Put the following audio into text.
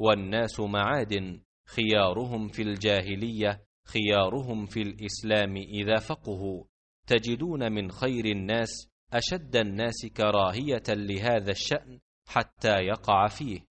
والناس معادن خيارهم في الجاهلية خيارهم في الإسلام إذا فقهوا تجدون من خير الناس أشد الناس كراهية لهذا الشأن حتى يقع فيه